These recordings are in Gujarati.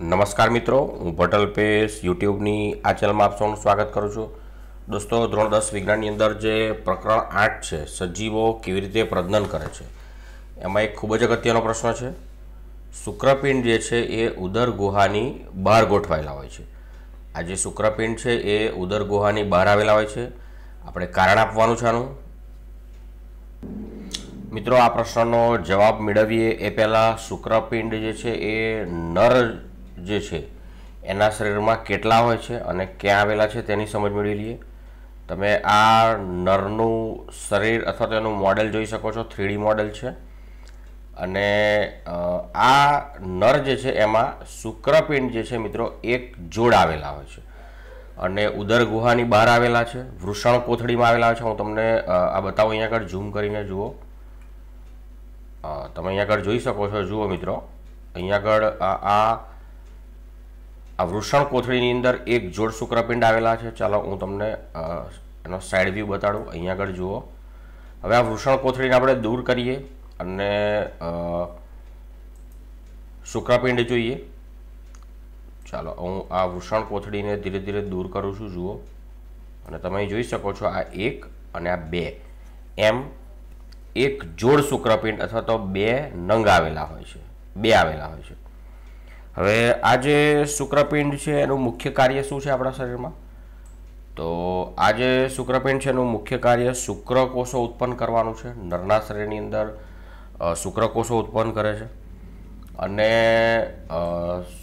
નમસ્કાર મિત્રો હું ભટલ પેશ યુટ્યુબની આ ચેનલમાં આપ સૌનું સ્વાગત કરું છું દોસ્તો ધોરણ દસ વિજ્ઞાનની અંદર જે પ્રકરણ આઠ છે સજીવો કેવી રીતે પ્રજનન કરે છે એમાં એક ખૂબ જ અગત્યનો પ્રશ્ન છે શુક્રપિંડ જે છે એ ઉદર ગુહાની બહાર ગોઠવાયેલા હોય છે આ જે શુક્રપિંડ છે એ ઉદર ગુહાની બહાર આવેલા હોય છે આપણે કારણ આપવાનું છે આનું મિત્રો આ પ્રશ્નનો જવાબ મેળવીએ એ પહેલાં શુક્રપિંડ જે છે એ નર જે છે એના શરીરમાં કેટલા હોય છે અને ક્યાં આવેલા છે તેની સમજ મેળવી લઈએ તમે આ નરનું શરીર અથવા તો એનું મોડેલ જોઈ શકો છો થ્રીડી મોડેલ છે અને આ નર જે છે એમાં શુક્રપિંડ જે છે મિત્રો એક જોડ આવેલા હોય છે અને ઉદર ગુહાની બહાર આવેલા છે વૃષણ કોથળીમાં આવેલા હોય છે હું તમને આ બતાવું અહીંયા આગળ ઝૂમ કરીને જુઓ તમે અહીંયા આગળ જોઈ શકો છો જુઓ મિત્રો અહીંયા આગળ આ આ વૃષણ કોથળીની અંદર એક જોડ શુક્રપિંડ આવેલા છે ચાલો હું તમને એનો સાઈડ વ્યૂ બતાડું અહીંયા આગળ જુઓ હવે આ વૃષણ કોથળીને આપણે દૂર કરીએ અને શુક્રપિંડ જોઈએ ચાલો હું આ વૃષણ કોથળીને ધીરે ધીરે દૂર કરું છું જુઓ અને તમે જોઈ શકો છો આ એક અને આ બે એમ એક જોડ શુક્રપિંડ અથવા તો બે નંગ આવેલા હોય છે બે આવેલા હોય છે હવે આ જે શુક્રપિંડ છે એનું મુખ્ય કાર્ય શું છે આપણા શરીરમાં તો આ જે શુક્રપિંડ છે એનું મુખ્ય કાર્ય શુક્રકોષો ઉત્પન્ન કરવાનું છે નરના શરીરની અંદર શુક્રકોષો ઉત્પન્ન કરે છે અને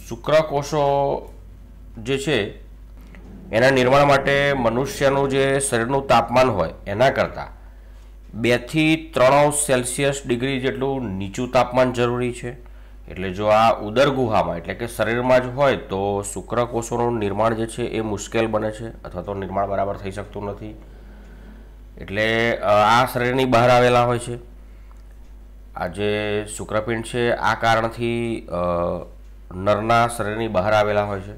શુક્રકોષો જે છે એના નિર્માણ માટે મનુષ્યનું જે શરીરનું તાપમાન હોય એના કરતાં બેથી ત્રણ સેલ્સિયસ ડિગ્રી જેટલું નીચું તાપમાન જરૂરી છે એટલે જો આ ઉદર ગુહામાં એટલે કે શરીરમાં જ હોય તો શુક્રકોષોનું નિર્માણ જે છે એ મુશ્કેલ બને છે અથવા તો નિર્માણ બરાબર થઈ શકતું નથી એટલે આ શરીરની બહાર આવેલા હોય છે આ જે શુક્રપિંડ છે આ કારણથી નરના શરીરની બહાર આવેલા હોય છે